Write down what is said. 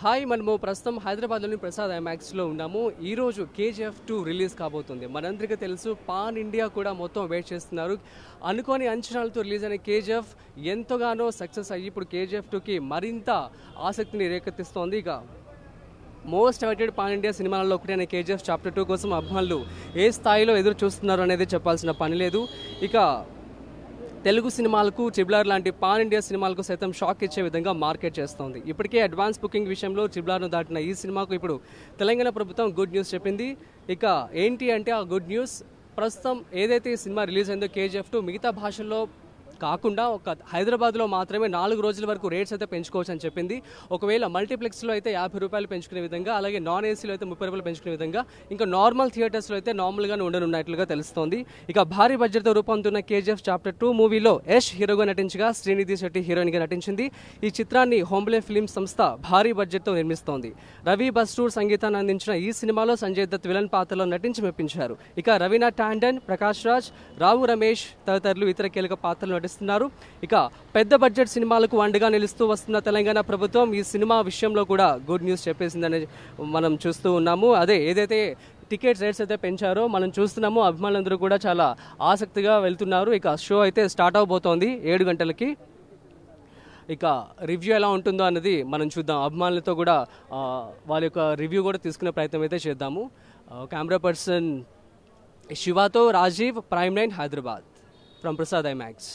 hi మనము ప్రస్తుతం హైదరాబాద్లోని ప్రసాద్ ఐమాక్స్లో ఉన్నాము ఈరోజు కేజీఎఫ్ టూ రిలీజ్ కాబోతుంది మనందరికీ తెలుసు పాన్ ఇండియా కూడా మొత్తం వెయిట్ చేస్తున్నారు అనుకోని అంచనాలతో రిలీజ్ అయిన కేజీఎఫ్ ఎంతగానో సక్సెస్ అయ్యి ఇప్పుడు కేజీఎఫ్ టూకి మరింత ఆసక్తిని రేకెత్తిస్తోంది ఇక మోస్ట్ అవైటెడ్ పాన్ ఇండియా సినిమాలలో ఒకటైన కేజీఎఫ్ చాప్టర్ టూ కోసం అభిమానులు ఏ స్థాయిలో ఎదురు చూస్తున్నారు అనేది చెప్పాల్సిన పని లేదు ఇక తెలుగు సినిమాలకు ట్రిబులార్ లాంటి పాన్ ఇండియా సినిమాలకు సైతం షాక్ ఇచ్చే విధంగా మార్కెట్ చేస్తోంది ఇప్పటికే అడ్వాన్స్ బుకింగ్ విషయంలో ట్రిబులార్ను దాటిన ఈ సినిమాకు ఇప్పుడు తెలంగాణ ప్రభుత్వం గుడ్ న్యూస్ చెప్పింది ఇక ఏంటి అంటే ఆ గుడ్ న్యూస్ ప్రస్తుతం ఏదైతే ఈ సినిమా రిలీజ్ అయిందో కేజీఎఫ్ టూ మిగతా భాషల్లో కాకుండా ఒక హైదరాబాద్లో మాత్రమే నాలుగు రోజుల వరకు రేట్స్ అయితే పెంచుకోవచ్చు అని చెప్పింది ఒకవేళ మల్టీప్లెక్స్లో అయితే యాభై రూపాయలు పెంచుకునే విధంగా అలాగే నాన్ ఏసీలో అయితే ముప్పై రూపాయలు పెంచుకునే విధంగా ఇంకా నార్మల్ థియేటర్స్లో అయితే నార్మల్గానే ఉండనున్నట్లుగా తెలుస్తోంది ఇక భారీ బడ్జెట్తో రూపొందుతున్న కేజీఎఫ్ చాప్టర్ టూ మూవీలో యష్ హీరోగా నటించగా శ్రీనిధి శెట్టి హీరోయిన్గా నటించింది ఈ చిత్రాన్ని హోంబ్లే ఫిలిం సంస్థ భారీ బడ్జెట్తో నిర్మిస్తోంది రవి బస్టూర్ సంగీతాన్ని అందించిన ఈ సినిమాలో సంజయ్ దత్ విలన్ పాత్రలో నటించి మెప్పించారు ఇక రవీనా టాండన్ ప్రకాష్ రాజ్ రావు రమేష్ తదితరులు ఇతర కీలక పాత్రలు నటిస్తారు చేస్తున్నారు ఇక పెద్ద బడ్జెట్ సినిమాలకు అండగా నిలుస్తూ వస్తున్న తెలంగాణ ప్రభుత్వం ఈ సినిమా విషయంలో కూడా గుడ్ న్యూస్ చెప్పేసిందని మనం చూస్తూ ఉన్నాము అదే ఏదైతే టికెట్ రేట్స్ అయితే పెంచారో మనం చూస్తున్నాము అభిమానులందరూ కూడా చాలా ఆసక్తిగా వెళ్తున్నారు ఇక షో అయితే స్టార్ట్ అవబోతోంది ఏడు గంటలకి ఇక రివ్యూ ఎలా ఉంటుందో అన్నది మనం చూద్దాం అభిమానులతో కూడా వాళ్ళ యొక్క రివ్యూ కూడా తీసుకునే ప్రయత్నం అయితే చేద్దాము కెమెరా పర్సన్ శివాతో Rajiv prime line Hyderabad from Prasad I max